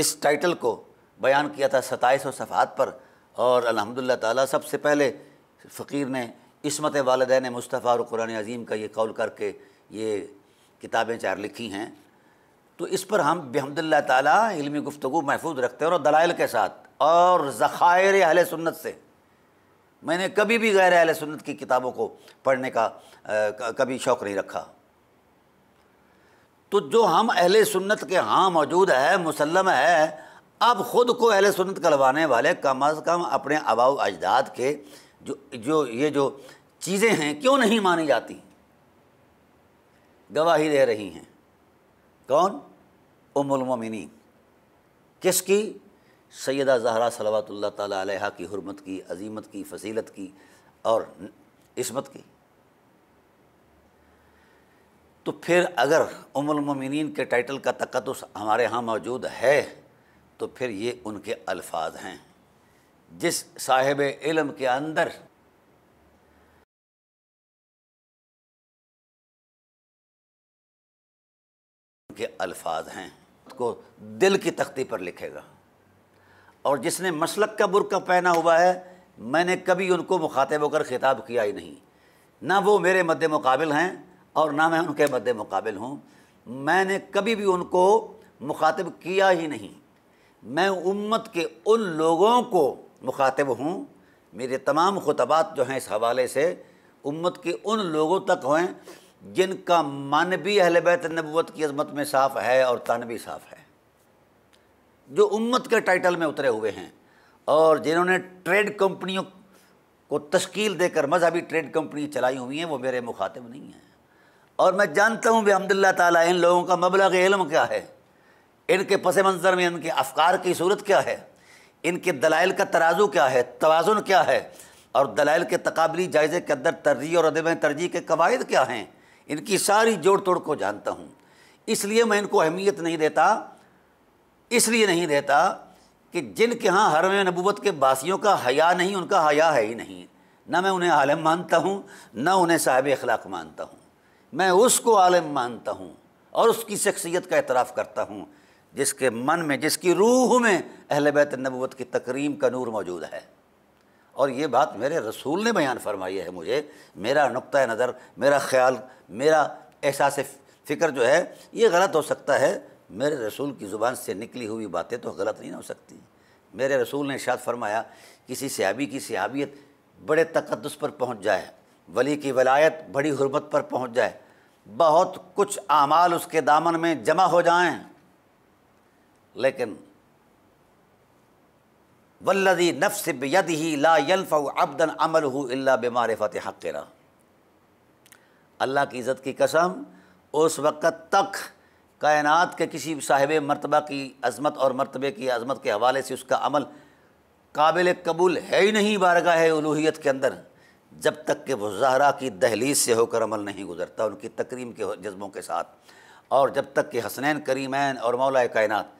इस टाइटल को बयान किया था सताईस सफ़ात पर और अलहमदिल्ला ताली सबसे पहले फ़कीर ने इसमत वालदे मुस्तफ़ा और कुरान अज़ीम का ये कौल करके ये किताबें चार लिखी हैं तो इस पर हम बेहमदिल्ला ताली इलमी गुफ्तु महफूज रखते हैं और दलाइल के साथ और ज़ख़ायर अहल सुन्नत से मैंने कभी भी गैर अहल सुन्नत की किताबों को पढ़ने का आ, कभी शौक़ नहीं रखा तो जो हम अहले सुन्नत के हाँ मौजूद है मुसलम है अब ख़ुद को अहले सुन्नत करवाने वाले कम अज़ कम अपने अबाव अजदाद के जो जो ये जो चीज़ें हैं क्यों नहीं मानी जाती गवाही दे रही हैं कौन उमुलमिनी किसकी सैदा जहरा सलवा ताली की हरमत की अजीमत की फसीलत की और इसमत की तो फिर अगर उमिन के टाइटल का तकदस हमारे यहाँ मौजूद है तो फिर ये उनके अल्फाज हैं जिस साहिब इलम के अंदर के अल्फाज हैं को दिल की तख्ती पर लिखेगा और जिसने मसलक का बुरका पहना हुआ है मैंने कभी उनको मुखातब होकर खिताब किया ही नहीं ना वो मेरे मद्द मुकाबिल हैं और ना मैं उनके मद्द मुकाबिल हूँ मैंने कभी भी उनको मुखातब किया ही नहीं मैं उम्मत के उन लोगों को मुखातब हूँ मेरे तमाम खुतबात जो हैं इस हवाले से उम्मत के उन लोगों तक हों जिनका मानवी अहल बैत नबूत की अजमत में साफ़ है और तानवी साफ़ है जो उम्मत के टाइटल में उतरे हुए हैं और जिन्होंने ट्रेड कंपनियों को तश्कील देकर मजहबी ट्रेड कंपनी चलाई हुई हैं वो मेरे मुखातब नहीं हैं और मैं जानता हूँ भी अहमदिल्ला ताली इन लोगों का मबलग इलम क्या है इनके पस मंज़र में इनके अफकार की सूरत क्या है इनके दलाइल का तराजू क्या है तोज़ुन क्या है और दलाइल के तकबली जायज़े के अंदर तरजीह और अदब तरजीह के कवायद क्या हैं इनकी सारी जोड़ तोड़ को जानता हूँ इसलिए मैं इनको अहमियत नहीं देता इसलिए नहीं देता कि जिनके यहाँ हरम नबूत के बासियों का हया नहीं उनका हया है ही नहीं ना मैं उन्हें आलम मानता हूँ ना उन्हें साहब अखलाक मानता हूँ मैं उसको आलम मानता हूँ और उसकी शख्सियत का एतराफ़ करता हूँ जिसके मन में जिसकी रूह में अहल बैत नबूत की तकरीम का नूर मौजूद है और ये बात मेरे रसूल ने बयान फरमाई है मुझे मेरा नुक़ नज़र मेरा ख्याल मेरा एहसास फ़िक्र जो है ये गलत हो सकता है मेरे रसूल की ज़ुबान से निकली हुई बातें तो गलत नहीं हो सकती मेरे रसूल ने शायद फरमाया किसी सियाबी की सियाबियत बड़े तकदस पर पहुँच जाए वली की वलायत बड़ी हरबत पर पहुँच जाए बहुत कुछ आमाल उसके दामन में जमा हो जाएं लेकिन वल्लदी नफ्स यद ही ला यल्फ़ अबदन अमल हु बेमार बीमार हक़रा अल्लाह की इज़्ज़त की कसम उस वक़्त तक कायनात के किसी साहिब मरतबा की अज़मत और मरतबे की अज़मत के हवाले से उसका अमल काबिल कबूल है ही नहीं बारगाह है उलूहियत के अंदर जब तक कि जहरा की दहलीज से होकर अमल नहीं गुजरता उनकी तकरीम के जज्बों के साथ और जब तक कि हसनैन करीमैन और मौला कायनत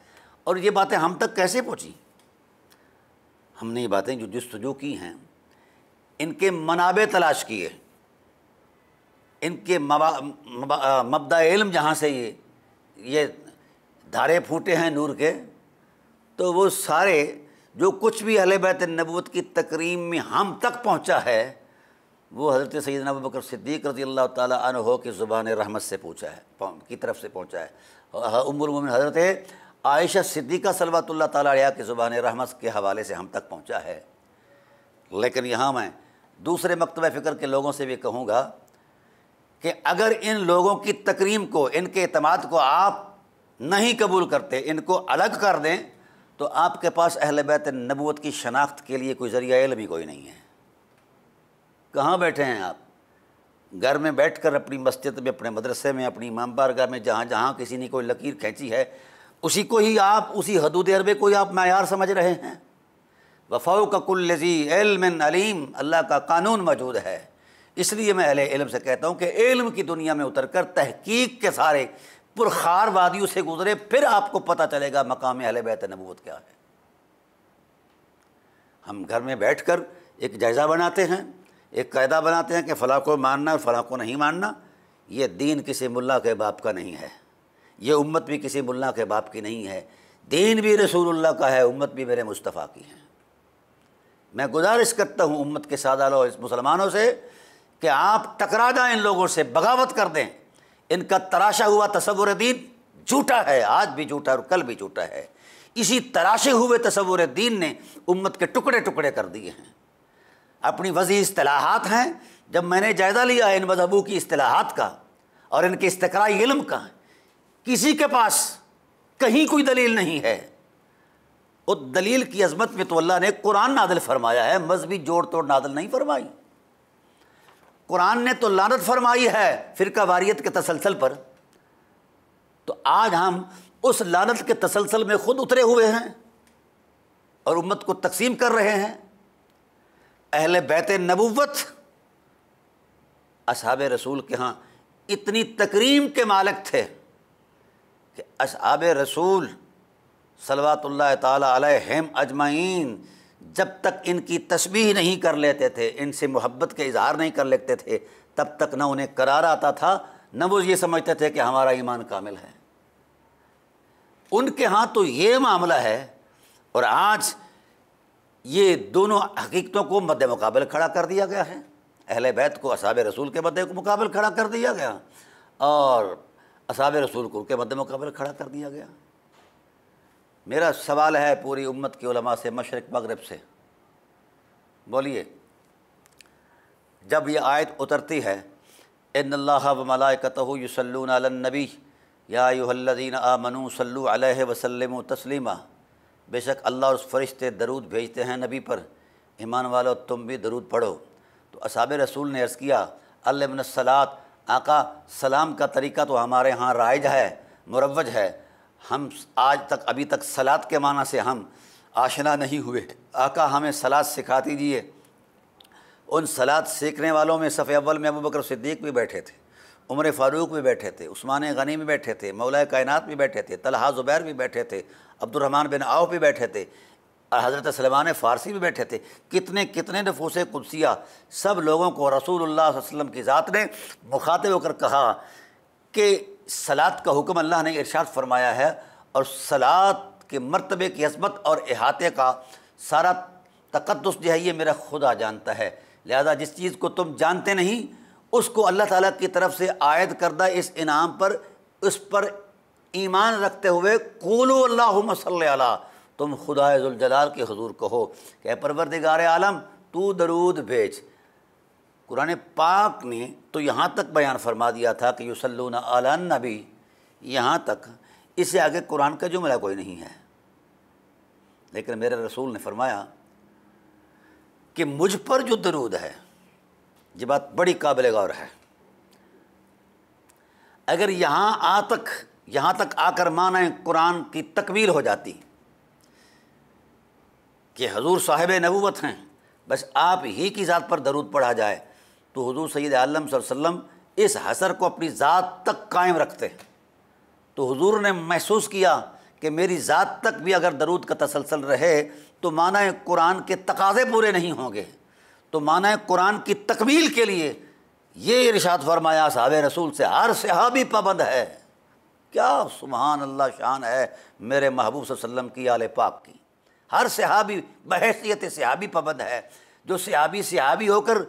और ये बातें हम तक कैसे पहुँची हमने ये बातें जो जस्तजू की हैं इनके मनाबे तलाश किए इनके मबदा इल्म जहाँ से ये ये धारे फूटे हैं नूर के तो वो सारे जो कुछ भी अहल बैत नबूत की तकरीम में हम तक पहुँचा है वो हज़रत सैदना बकर सिद्दीक रजी अल्लाह हो की ज़ुबान रहमत से पूछा है की तरफ से पहुँचा है उम्रमिन हज़रत आयशा सिद्दीक़ा सलवात तला की ज़ुबान रहमत के हवाले से हम तक पहुँचा है लेकिन यहाँ मैं दूसरे मकतब फ़िक्र के लोगों से भी कहूँगा कि अगर इन लोगों की तकरीम को इनके अतमाद को आप नहीं कबूल करते इनको अलग कर दें तो आपके पास अहल बैत नबूत की शनाख्त के लिए कोई ज़रिया इलम ही कोई नहीं है कहाँ बैठे हैं आप घर में बैठकर अपनी मस्जिद में अपने मदरसे में अपनी इमाम बारगाह में जहाँ जहाँ किसी ने कोई लकीर खींची है उसी को ही आप उसी हदूद अरबे को ही आप मैार समझ रहे हैं वफ़ाओ का कुल लजी एलमिन अलीम अल्लाह का कानून मौजूद है इसलिए मैं अहले इलम से कहता हूँ कि इल्म की दुनिया में उतर कर तहकीक के सारे पुरखार वादियों से गुजरे फिर आपको पता चलेगा मकाम अहल बैत नबूत क्या है हम घर में बैठ कर एक जायज़ा बनाते हैं एक कायदा बनाते हैं कि फ़लाँ को मानना और फ़लाँ को नहीं मानना ये दीन किसी मुल्ला के बाप का नहीं है ये उम्मत भी किसी मुल्ला के बाप की नहीं है दीन भी रसूलुल्लाह का है उम्मत भी मेरे मुस्तफ़ा की है मैं गुजारिश करता हूँ उम्मत के सादा लो मुसलमानों से कि आप टकरा जाएं इन लोगों से बगावत कर दें इनका तराशा हुआ तस्वुर दीन झूठा है आज भी झूठा और कल भी झूठा है इसी तराशे हुए तस्वुर दीन ने उम्मत के टुकड़े टुकड़े कर दिए हैं अपनी वजी असलाहत हैं जब मैंने जायज़ा लिया इन मजहबों की असलाहत का और इनके इस्तरा इलम का किसी के पास कहीं कोई दलील नहीं है उस दलील की अजमत में तो अल्लाह ने कुरान नादल फरमाया है मजहबी जोड़ तोड़ नादल नहीं फरमाई कुरान ने तो लानत फरमाई है फ़िरका वारियत के तसलसल पर तो आज हम उस लानत के तसलसल में ख़ुद उतरे हुए हैं और उम्मत को तकसीम कर रहे हैं अहल बैत नबूवत असहाब रसूल के यहाँ इतनी तकरीम के मालक थे कि असहाब रसूल सलवात हेम अजमाइन जब तक इनकी तस्बीह नहीं कर लेते थे इनसे मोहब्बत के इजहार नहीं कर लेते थे तब तक ना उन्हें करार आता था न वो ये समझते थे कि हमारा ईमान कामिल है उनके हाथ तो ये मामला है और आज ये दोनों हकीकतों को मद मुकाबल खड़ा कर दिया गया है अहल बैत को असाब रसूल के मद मुकाबल खड़ा कर दिया गया और असाब रसूल को के मद मुकाबल खड़ा कर दिया गया मेरा सवाल है पूरी उम्मत के उलमा से मशरक मगरब से बोलिए जब ये आयत उतरती है इन अल्लाह वमलाकत यसल्लून नबी या युहल्लिन आमनू सल्लु अलैहि वसल्लम तस्लिमा बेशक अल्लाह और फरिश्ते दरूद भेजते हैं नबी पर ईमान वालो तुम भी दरूद पढ़ो तो असाब रसूल ने अर्ज़ किया अल्लात आका सलाम का तरीका तो हमारे यहाँ राइज है मुरवज है हम आज तक अभी तक सलात के माना से हम आशना नहीं हुए आका हमें सलाद सिखा दीजिए उन सलाद सीखने वालों में सफ़े अव्वल में अबू बकर सिद्दीक भी बैठे थे उमर फ़ारूक भी बैठे थे उस्मान गनी भी बैठे थे मौला कायनात भी बैठे थे तलहा ज़ुबैर भी बैठे थे अब्दुलरहमान बिन आव भी बैठे थे हज़रत सलमान फ़ारसी भी बैठे थे कितने कितने नफूस कुदसिया सब लोगों को रसूल वसलम की ज़ात ने मुखातिब होकर कहा कि सलाद का हुक्म अल्लाह ने इरशाद फरमाया है और सलाद के मरतबे की हस्बत और अहाते का सारा तकदस जो है ये मेरा खुदा जानता है लिहाजा जिस चीज़ को तुम जानते नहीं उसको अल्लाह ताली की तरफ से आयद करदा इस इनाम पर उस पर ईमान रखते हुए कोलो अल्लाह मसल तुम खुदा जुलजलाल के हजूर कहो कह परवरदिगार आलम तू दरूद भेज कुरान पाक ने तो यहाँ तक बयान फरमा दिया था कि यूसलून आला नबी यहाँ तक इससे आगे कुरान का जुमला कोई नहीं है लेकिन मेरे रसूल ने फरमाया कि मुझ पर जो दरूद है ये बात बड़ी काबिल गौर है अगर यहाँ आ तक यहाँ तक आकर माना कुरान की तकवील हो जाती कि हजूर साहेब नबूवत हैं बस आप ही की ज़ात पर दरूद पढ़ा जाए तो हजूर सैद आलम सल्लम इस हसर को अपनी ज़ात तक कायम रखते हैं तो हजूर ने महसूस किया कि मेरी ज़ात तक भी अगर दरूद का तसलसल रहे तो माना कुरान के तकाजे पूरे नहीं होंगे तो माना कुरान की तकमील के लिए ये इरशाद फरमाया साहब रसूल से हर सहाबी पाबंद है क्या सुबहान अल्लाह शान है मेरे महबूब वसल्लम की आल पाक की हर सहाबी बहसीत सहाबी पबंद है जो सहाबी सहाबी होकर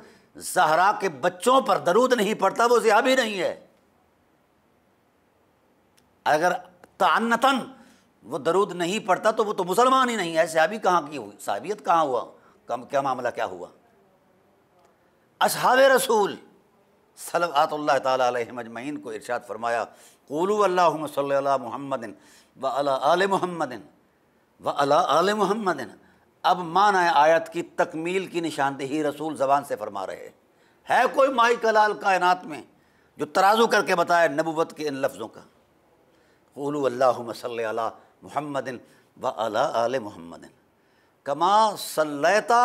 जहरा के बच्चों पर दरूद नहीं पड़ता वो सहाबी नहीं है अगर तानतन वो दरूद नहीं पड़ता तो वो तो मुसलमान ही नहीं है सहाबी कहाँ की हुई सहाबियत कहाँ हुआ कम क्या मामला क्या हुआ असहाब रसूल सलवात तजमैन को इर्शाद फरमाया कोलू अल्लाम सल महमदिन व अला आल महमदिन व अला आल महमदिन अब मान आयत की तकमील की निशानदेही रसूल जबान से फरमा रहे है कोई माई कलाल कायनत में जो तराजू करके बताए नबूत के इन लफ्ज़ों का कोलू अल्लाह सल महमदिन व अला आल महमदिन कमा सल्लता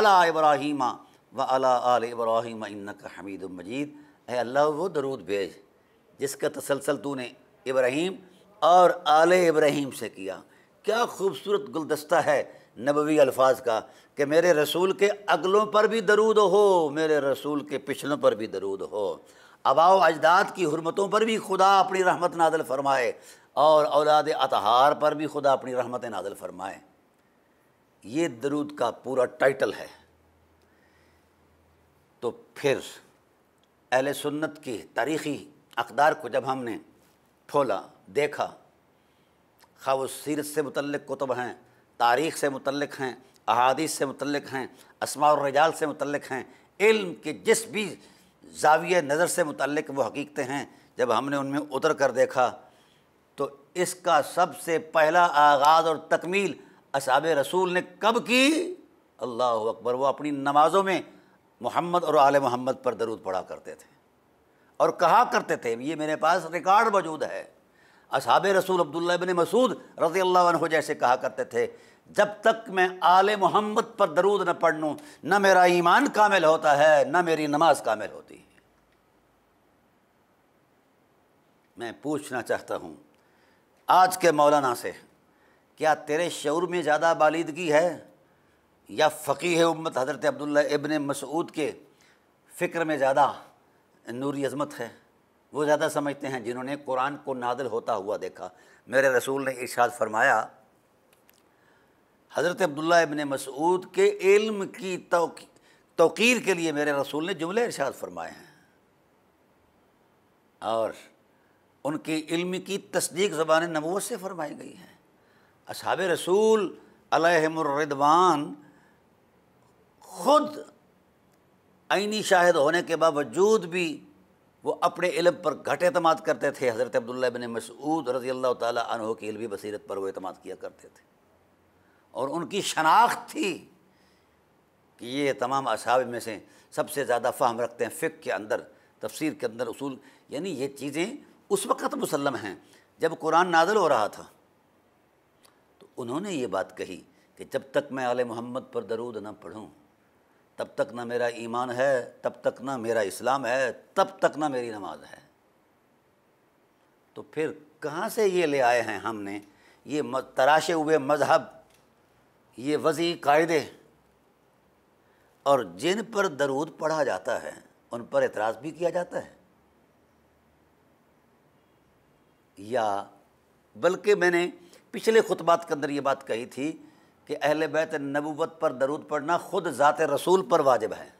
अला इब्राहीमा व अला आल इब्राहिम इन्नक हमीद मजीद है अल्लाह वो दरूद भेज जिसका तसलसल तूने इब्राहिम और आल इब्राहिम से किया क्या खूबसूरत गुलदस्ता है नबवी अल्फाज का कि मेरे रसूल के अगलों पर भी दरूद हो मेरे रसूल के पिछलों पर भी दरूद हो अबाओ अजदाद की हरमतों पर भी खुदा अपनी रहमत नादल फरमाए और औलाद अतहार पर भी खुदा अपनी रहमत नादल फरमाए ये दरूद का पूरा टाइटल है तो फिर अहल सुन्नत की तारीख़ी अकदार को जब हमने ठोला देखा खा वो सीरत से मुतल कुतब हैं तारीख़ से मुतल हैं अहादीस से मुतल हैं असमा रजाल से मुतल हैं इल्म के जिस भी जाविय नज़र से मुतल वो हकीकतें हैं जब हमने उनमें उतर कर देखा तो इसका सबसे पहला आगाज़ और तकमील असाब रसूल ने कब की अल्लाह अकबर वो अपनी नमाज़ों में मोहम्मद और आले मोहम्मद पर दरूद पढ़ा करते थे और कहा करते थे ये मेरे पास रिकॉर्ड मौजूद है असहाब रसूल अब्दुल्ला बिन मसूद रज़ी अल्लाह जैसे कहा करते थे जब तक मैं आले मोहम्मद पर दरूद न पढ़ लूँ न मेरा ईमान कामिल होता है न मेरी नमाज कामिल होती है मैं पूछना चाहता हूँ आज के मौलाना से क्या तेरे शौर में ज़्यादा बालिदगी है या फ़कीह उम्मत हज़रत अब्दुल्ला इबन मसूद के फ़िक्र में ज़्यादा नूरी अज़मत है वो ज़्यादा समझते हैं जिन्होंने कुरान को नादल होता हुआ देखा मेरे रसूल ने इर्शाद फरमाया हज़रत अब्दुल्ला इबन मसूद के इल्म की तोर के लिए मेरे रसूल ने जुमले इर्शाद फरमाए हैं और उनके इल्म की तस्दीक ज़बान नबूत से फरमाई गई है अब रसूल अलहमरदवान खुद आइनी शाहिद होने के बावजूद भी वो अपने इलम पर घट अतमाद करते थे हज़रत अब्दुल्ल बिन मसूद रजी अल्लाह तहों की इलमी बसीरत पर वो अतमाद किया करते थे और उनकी शनाख्त थी कि ये तमाम असाब में से सबसे ज़्यादा फ़ाहम रखते हैं फ़िक के अंदर तफसीर के अंदर उसूल यानी ये चीज़ें उस वक़्त मुसलम हैं जब कुरान नादल हो रहा था तो उन्होंने ये बात कही कि जब तक मैं आल मोहम्मद पर दरूद ना पढ़ूँ तब तक ना मेरा ईमान है तब तक ना मेरा इस्लाम है तब तक ना मेरी नमाज है तो फिर कहाँ से ये ले आए हैं हमने ये तराशे हुए मजहब ये वजी कायदे और जिन पर दरूद पढ़ा जाता है उन पर एतराज़ भी किया जाता है या बल्कि मैंने पिछले खुतबात के अंदर ये बात कही थी कि अहल बैत नबूत पर दरूद पढ़ना ख़ुद ज़ात रसूल पर वाजिब है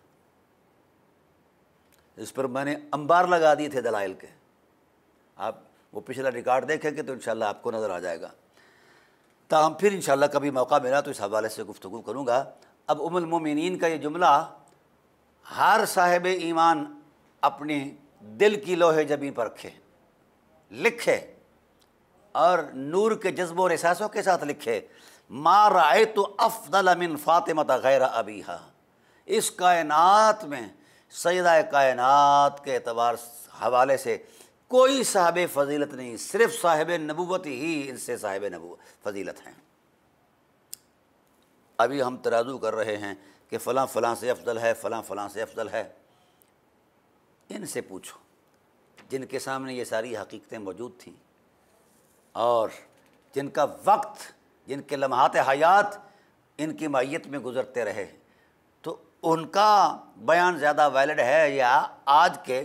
इस पर मैंने अंबार लगा दिए थे दलाइल के आप वो पिछला रिकॉर्ड देखेंगे तो इन आपको नज़र आ जाएगा ताहम फिर इन कभी मौका मिला तो इस हवाले से गुफ्तु करूँगा अब मोमिन का ये जुमला हर साहेब ईमान अपने दिल की लोहे जबी पर रखे लिखे और नूर के जज्बों और एहसासों के साथ लिखे माराए राय तो अफदल अमिन फ़ातिमत गैर अबीहा इस कायनात में सैदा कायनात के अतबार हवाले से कोई साहब फजीलत नहीं सिर्फ साहिब नबूत ही इनसे साहब नबू फजीलत हैं अभी हम तराजू कर रहे हैं कि फ़लाँ फ़लाँ से अफजल है फ़लाँ फ़लाँ से अफजल है इनसे पूछो जिनके सामने ये सारी हकीकतें मौजूद थीं और जिनका वक्त जिनके लम्हात हयात इनकी मैत में गुजरते रहे तो उनका बयान ज़्यादा वैलड है या आज के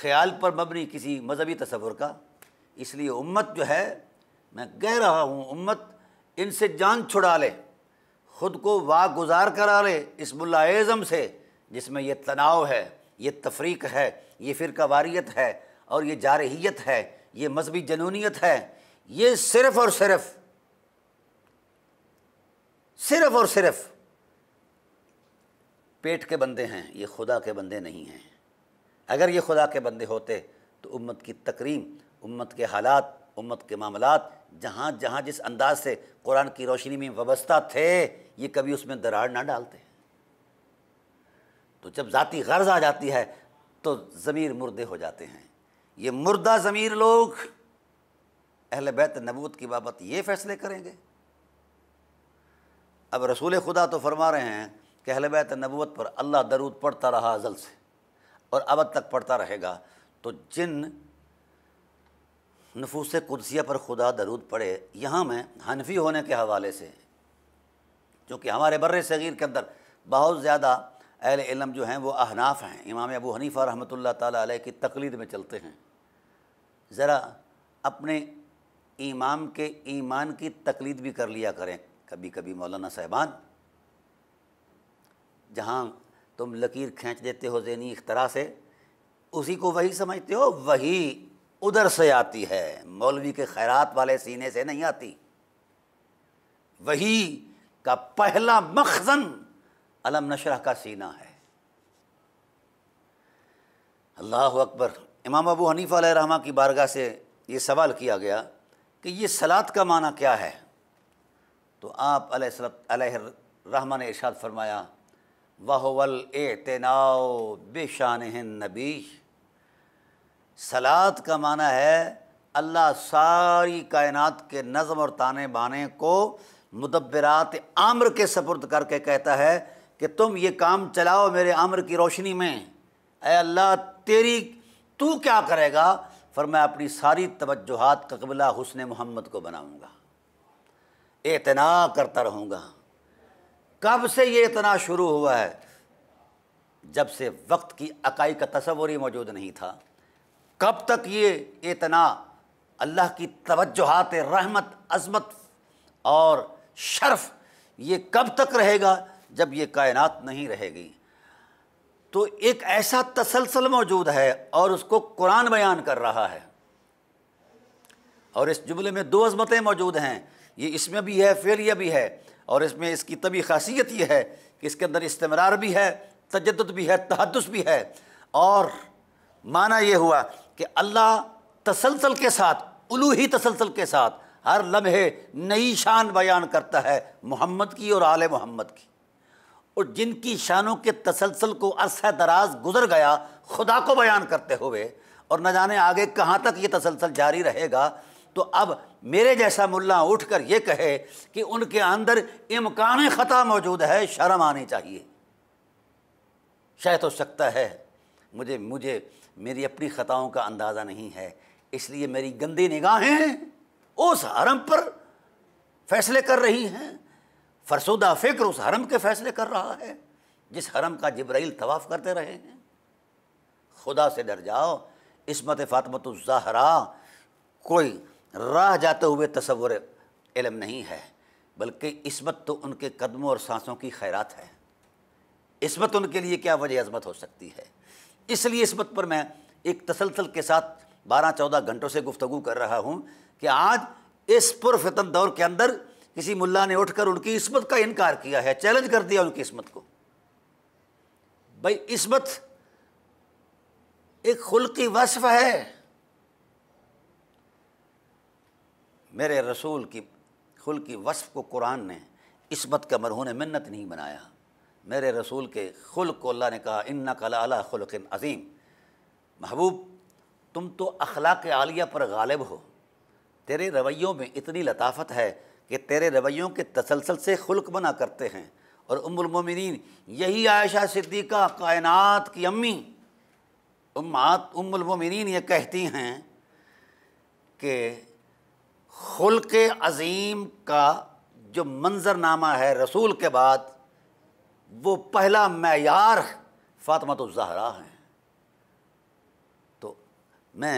ख्याल पर मबनी किसी मजहबी तस्वुर का इसलिए उम्मत जो है मैं कह रहा हूँ उम्मत इनसे जान छुड़ा ले ख़ुद को वागुजार करा ले इस मुलाज़म से जिसमें यह तनाव है ये तफरीक है ये फिर कवारीत है और ये जारहीत है ये मजहबी जनूनीत है ये सिर्फ़ और सिर्फ़ सिर्फ और सिर्फ पेट के बंदे हैं ये खुदा के बंदे नहीं हैं अगर ये खुदा के बंदे होते तो उम्मत की तकरीम उम्मत के हालात उम्मत के मामलात जहाँ जहाँ जिस अंदाज से कुरान की रोशनी में व्यवस्था थे ये कभी उसमें दरार ना डालते तो जब ज़ाती गर्ज आ जाती है तो ज़मीर मुर्दे हो जाते हैं ये मुर्दा ज़मीर लोग अहल बैत नबूत की बाबत ये फ़ैसले करेंगे अब रसूल खुदा तो फरमा रहे हैं कि हलबैत नबूत पर अल्लाह दरूद पढ़ता रहा अजल से और अब तक पढ़ता रहेगा तो जिन नफूस कुदसिया पर खुदा दरूद पढ़े यहाँ मैं हनफी होने के हवाले से क्योंकि हमारे बर सग़ीर के अंदर बहुत ज़्यादा अहल इलम जो हैं वो अहनाफ़ हैं इमाम अबू हनीफ़ा रहमत ला की तकलीद में चलते हैं ज़रा अपने इमाम के ईमान की तकलीद भी कर लिया करें कभी कभी मौलाना साहबान जहाँ तुम लकीर खींच देते हो जैनी इख्तरा से उसी को वही समझते हो वही उधर से आती है मौलवी के खैरात वाले सीने से नहीं आती वही का पहला मखजन अलम नशरह का सीना है अल्लाह अकबर इमाम अबू हनीफ़ा रहमा की बारगाह से ये सवाल किया गया कि ये सलात का माना क्या है तो आप रहमा ने इर्शाद फरमाया वहवल तेनाओ बेशान नबी सलात का माना है अल्लाह सारी कायनात के नज़म और ताने बाने को मुदब्बरात आम्र के सपुर्द करके कहता है कि तुम ये काम चलाओ मेरे आम्र की रोशनी में अः अल्लाह तेरी तू क्या करेगा फिर मैं अपनी सारी तवज्जोहात का कबला हुसन मोहम्मद को बनाऊँगा इतना करता रहूँगा कब से ये इतना शुरू हुआ है जब से वक्त की अकाई का तस्वर ही मौजूद नहीं था कब तक ये इतना अल्लाह की तवज्जोहात रहमत अजमत और शर्फ ये कब तक रहेगा जब ये कायनात नहीं रहेगी तो एक ऐसा तसलसल मौजूद है और उसको कुरान बयान कर रहा है और इस जुमले में दो अजमतें मौजूद हैं ये इसमें भी है यह भी है और इसमें इसकी तभी खासियत ये है कि इसके अंदर इस्तेमरार भी है तजद भी है तहदस भी है और माना यह हुआ कि अल्लाह तसलसल के साथ उलू ही तसलसल के साथ हर लम्हे नई शान बयान करता है मोहम्मद की और आल मोहम्मद की और जिनकी शानों के तसलसल को अरसा दराज गुजर गया खुदा को बयान करते हुए और न जाने आगे कहाँ तक ये तसलसल जारी रहेगा तो अब मेरे जैसा मुल्ला उठकर ये कहे कि उनके अंदर इम्कान ख़ता मौजूद है शर्म आनी चाहिए शायद हो तो सकता है मुझे मुझे मेरी अपनी ख़ताओं का अंदाज़ा नहीं है इसलिए मेरी गंदी निगाहें उस हरम पर फैसले कर रही हैं फरसोदा फ़िक्र उस हरम के फैसले कर रहा है जिस हरम का जबराइल तवाफ़ करते रहे हैं खुदा से डर जाओ इसमत फ़ातमत जहरा कोई राह जाते हुए तस्वुर इलम नहीं है बल्कि इसमत तो उनके कदमों और सांसों की खैरात है इसमत उनके लिए क्या वजह अजमत हो सकती है इसलिए इसमत पर मैं एक तसलसल के साथ बारह चौदह घंटों से गुफ्तु कर रहा हूँ कि आज इस पुरफितन दौर के अंदर किसी मुल्ला ने उठकर उनकी इसमत का इनकार किया है चैलेंज कर दिया उनकी इसमत को भाई इसमत एक खुल की वसफ़ है मेरे रसूल की खुल की वस्फ़ को कुरान ने इसमत का मरहून मन्नत नहीं बनाया मेरे रसूल के खुल को अल्लाह ने कहा इन्ना कला खुलकिन अज़ीम महबूब तुम तो अखलाक आलिया पर गालिब हो तेरे रवैयों में इतनी लताफत है कि तेरे रवैयों के तसलसल से खुल्क बना करते हैं और उम्रमिन यही आयशा सिद्दीक़ा कायनात की अम्मी उम्मात उमुलमिन ये कहती हैं कि खुल्क अज़ीम का जो मंजरनामा है रसूल के बाद वो पहला मैार फ़ातमत ज़हरा हैं तो मैं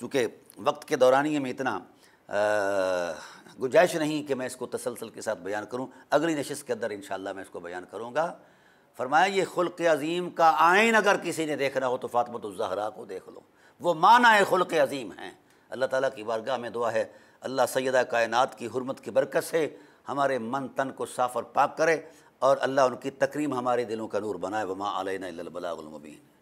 चूँकि वक्त के दौरानिए में इतना गुंजाइश नहीं कि मैं इसको तसलसल के साथ बयान करूँ अगली नशस्त के अंदर इन मैं इसको बयान करूँगा फरमाया ये खुल्क अज़ीम का आयन अगर किसी ने देखना हो तो फ़ातमत ज़हरा को देख लो वो माना खुल्क अज़ीम हैं अल्लाह ताली की बारगाह में दुआ है अल्लाह सैदा कायनात की हरमत की बरकत से हमारे मन तन को साफ़ और पाक करे और अल्लाह उनकी तकरीम हमारे दिलों का नूर बनाए वमा अलैना बलामबीन